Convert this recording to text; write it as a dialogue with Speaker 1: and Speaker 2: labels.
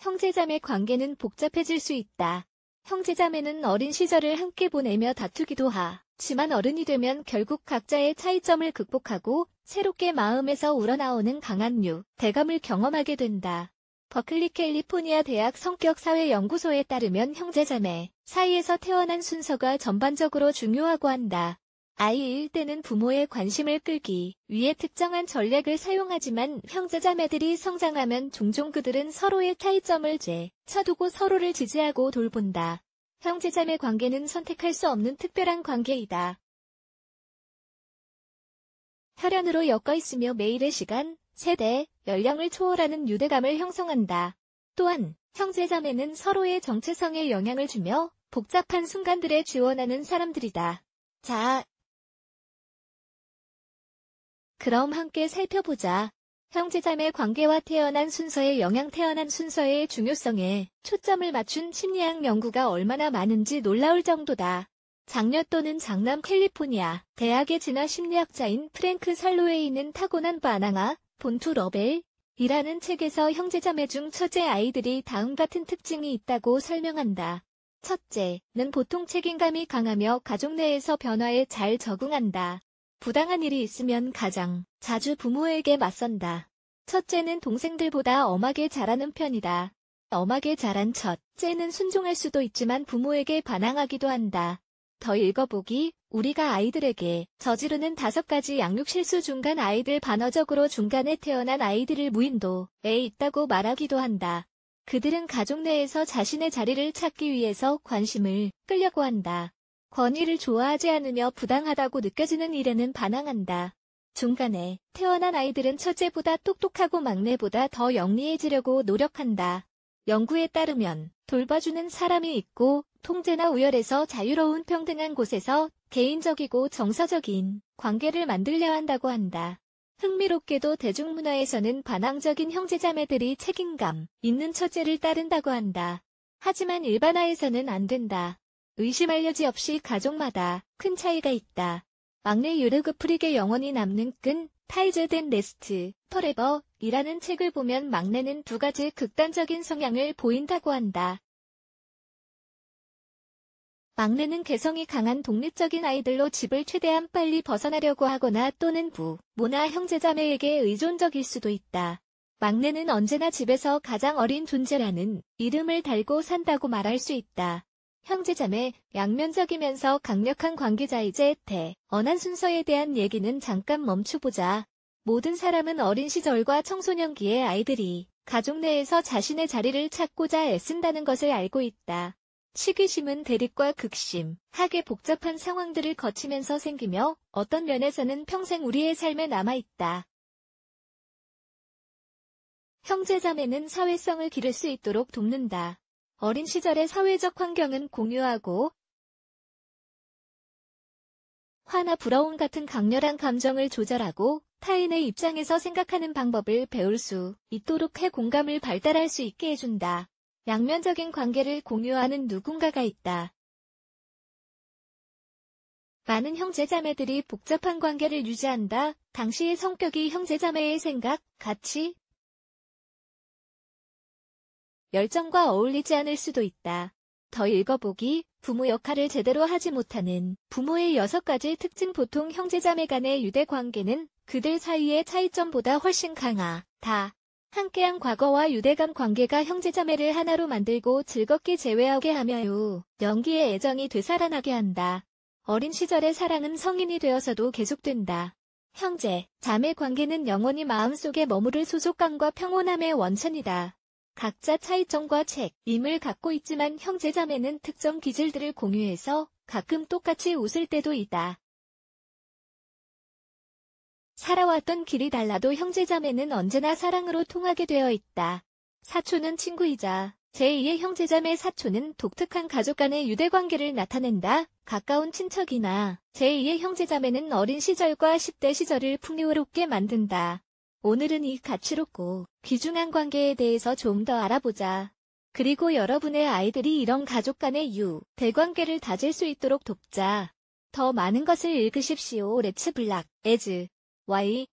Speaker 1: 형제자매 관계는 복잡해질 수 있다. 형제자매는 어린 시절을 함께 보내며 다투기도 하. 지만 어른이 되면 결국 각자의 차이점을 극복하고 새롭게 마음에서 우러나오는 강한 유, 대감을 경험하게 된다. 버클리 캘리포니아 대학 성격사회연구소에 따르면 형제자매 사이에서 태어난 순서가 전반적으로 중요하고 한다. 아이일 때는 부모의 관심을 끌기 위해 특정한 전략을 사용하지만 형제자매들이 성장하면 종종 그들은 서로의 차이점을 제쳐두고 서로를 지지하고 돌본다. 형제자매 관계는 선택할 수 없는 특별한 관계이다. 혈연으로 엮어 있으며 매일의 시간, 세대, 연령을 초월하는 유대감을 형성한다. 또한 형제자매는 서로의 정체성에 영향을 주며 복잡한 순간들에 지원하는 사람들이다. 자, 그럼 함께 살펴보자. 형제자매 관계와 태어난 순서의 영향 태어난 순서의 중요성에 초점을 맞춘 심리학 연구가 얼마나 많은지 놀라울 정도다. 장녀 또는 장남 캘리포니아 대학의 진화 심리학자인 프랭크 살로웨이는 타고난 바나나 본투 러벨 이라는 책에서 형제자매 중 첫째 아이들이 다음 같은 특징이 있다고 설명한다. 첫째는 보통 책임감이 강하며 가족 내에서 변화에 잘 적응한다. 부당한 일이 있으면 가장 자주 부모에게 맞선다. 첫째는 동생들보다 엄하게 자라는 편이다. 엄하게 자란 첫째는 순종할 수도 있지만 부모에게 반항하기도 한다. 더 읽어보기, 우리가 아이들에게 저지르는 다섯 가지 양육 실수 중간 아이들 반어적으로 중간에 태어난 아이들을 무인도에 있다고 말하기도 한다. 그들은 가족 내에서 자신의 자리를 찾기 위해서 관심을 끌려고 한다. 권위를 좋아하지 않으며 부당하다고 느껴지는 일에는 반항한다. 중간에 태어난 아이들은 첫째보다 똑똑하고 막내보다 더 영리해지려고 노력한다. 연구에 따르면 돌봐주는 사람이 있고 통제나 우열에서 자유로운 평등한 곳에서 개인적이고 정서적인 관계를 만들려 한다고 한다. 흥미롭게도 대중문화에서는 반항적인 형제자매들이 책임감 있는 첫째를 따른다고 한다. 하지만 일반화에서는 안 된다. 의심할 여지 없이 가족마다 큰 차이가 있다. 막내 유르그 프릭의 영원히 남는 끈, 타이즈된 레스트, 퍼레버이라는 책을 보면 막내는 두 가지 극단적인 성향을 보인다고 한다. 막내는 개성이 강한 독립적인 아이들로 집을 최대한 빨리 벗어나려고 하거나 또는 부, 모나 형제자매에게 의존적일 수도 있다. 막내는 언제나 집에서 가장 어린 존재라는 이름을 달고 산다고 말할 수 있다. 형제자매 양면적이면서 강력한 관계자이제 대언한 순서에 대한 얘기는 잠깐 멈추보자. 모든 사람은 어린 시절과 청소년기의 아이들이 가족 내에서 자신의 자리를 찾고자 애쓴다는 것을 알고 있다. 시기심은 대립과 극심, 하게 복잡한 상황들을 거치면서 생기며 어떤 면에서는 평생 우리의 삶에 남아있다. 형제자매는 사회성을 기를 수 있도록 돕는다. 어린 시절의 사회적 환경은 공유하고 화나 부러움 같은 강렬한 감정을 조절하고 타인의 입장에서 생각하는 방법을 배울 수 있도록 해 공감을 발달할 수 있게 해준다. 양면적인 관계를 공유하는 누군가가 있다. 많은 형제자매들이 복잡한 관계를 유지한다. 당시의 성격이 형제자매의 생각, 가치, 열정과 어울리지 않을 수도 있다. 더 읽어보기, 부모 역할을 제대로 하지 못하는 부모의 여섯 가지 특징 보통 형제자매 간의 유대 관계는 그들 사이의 차이점보다 훨씬 강하, 다. 함께한 과거와 유대감 관계가 형제자매를 하나로 만들고 즐겁게 재회하게 하며요. 연기의 애정이 되살아나게 한다. 어린 시절의 사랑은 성인이 되어서도 계속된다. 형제, 자매 관계는 영원히 마음속에 머무를 소속감과 평온함의 원천이다. 각자 차이점과 책임을 갖고 있지만 형제자매는 특정 기질들을 공유해서 가끔 똑같이 웃을 때도 있다. 살아왔던 길이 달라도 형제자매는 언제나 사랑으로 통하게 되어 있다. 사촌은 친구이자 제2의 형제자매 사촌은 독특한 가족 간의 유대관계를 나타낸다. 가까운 친척이나 제2의 형제자매는 어린 시절과 10대 시절을 풍요롭게 만든다. 오늘은 이 가치롭고 귀중한 관계에 대해서 좀 더 알아보자. 그리고 여러분의 아이들이 이런 가족 간의 유, 대관계를 다질 수 있도록 돕자. 더 많은 것을 읽으십시오. 레츠 블락, 에즈, 와이.